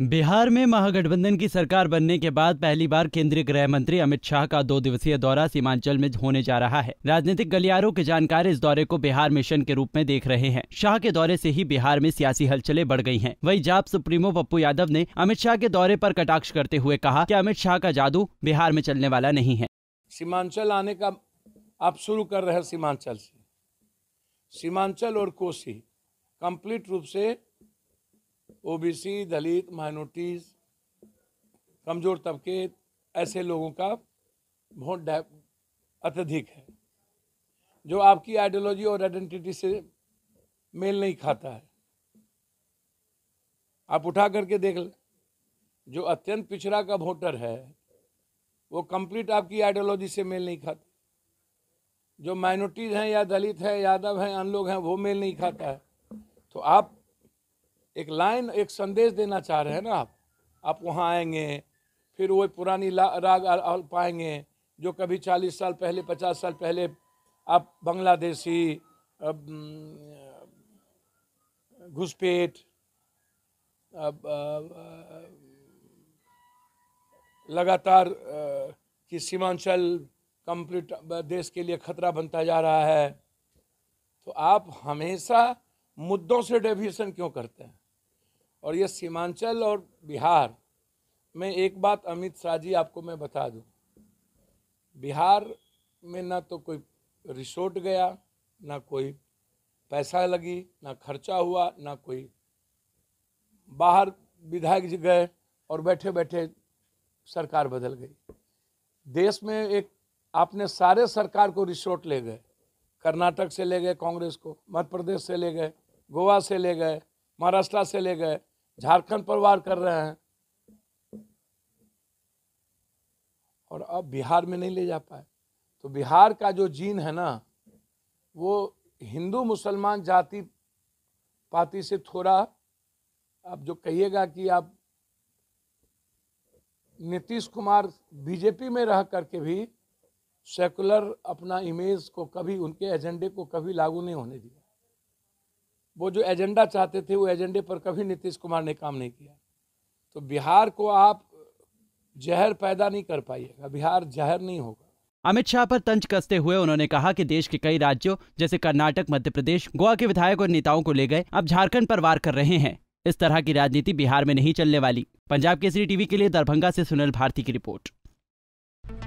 बिहार में महागठबंधन की सरकार बनने के बाद पहली बार केंद्रीय गृह मंत्री अमित शाह का दो दिवसीय दौरा सीमांचल में होने जा रहा है राजनीतिक गलियारों के जानकार इस दौरे को बिहार मिशन के रूप में देख रहे हैं शाह के दौरे से ही बिहार में सियासी हलचले बढ़ गई हैं। वही जाप सुप्रीमो पप्पू यादव ने अमित शाह के दौरे पर कटाक्ष करते हुए कहा की अमित शाह का जादू बिहार में चलने वाला नहीं है सीमांचल आने का आप शुरू कर रहे हैं सीमांचल से सीमांचल और कोसी कम्प्लीट रूप से ओबीसी दलित माइनॉरिटीज़ कमज़ोर तबके ऐसे लोगों का वोट अत्यधिक है जो आपकी आइडियोलॉजी और आइडेंटिटी से मेल नहीं खाता है आप उठा करके देख लें जो अत्यंत पिछड़ा का वोटर है वो कंप्लीट आपकी आइडियोलॉजी से मेल नहीं खाता जो माइनॉरिटीज़ हैं या दलित है यादव हैं अन लोग हैं वो मेल नहीं खाता है तो आप एक लाइन एक संदेश देना चाह रहे हैं ना आप आप वहाँ आएंगे फिर वो पुरानी राग पाएंगे जो कभी चालीस साल पहले पचास साल पहले आप बांग्लादेशी अब लगातार कि सीमांचल कंप्लीट देश के लिए खतरा बनता जा रहा है तो आप हमेशा मुद्दों से डेविएशन क्यों करते हैं और ये सीमांचल और बिहार में एक बात अमित शाह जी आपको मैं बता दूं बिहार में ना तो कोई रिसोर्ट गया ना कोई पैसा लगी ना खर्चा हुआ ना कोई बाहर विधायक जी गए और बैठे बैठे सरकार बदल गई देश में एक आपने सारे सरकार को रिसोर्ट ले गए कर्नाटक से ले गए कांग्रेस को मध्य प्रदेश से ले गए गोवा से ले गए महाराष्ट्र से ले गए झारखंड पर वार कर रहे हैं और अब बिहार में नहीं ले जा पाए तो बिहार का जो जीन है ना वो हिंदू मुसलमान जाति पाति से थोड़ा आप जो कहिएगा कि आप नीतीश कुमार बीजेपी में रह करके भी सेकुलर अपना इमेज को कभी उनके एजेंडे को कभी लागू नहीं होने दिया वो जो एजेंडा चाहते थे वो एजेंडे पर कभी नीतीश कुमार ने काम नहीं किया तो बिहार को आप जहर पैदा नहीं कर पाइएगा बिहार जहर नहीं होगा अमित शाह पर तंज कसते हुए उन्होंने कहा कि देश के कई राज्यों जैसे कर्नाटक मध्य प्रदेश गोवा के विधायक और नेताओं को ले गए अब झारखंड पर वार कर रहे हैं इस तरह की राजनीति बिहार में नहीं चलने वाली पंजाब केसरी टीवी के लिए दरभंगा से सुनील भारती की रिपोर्ट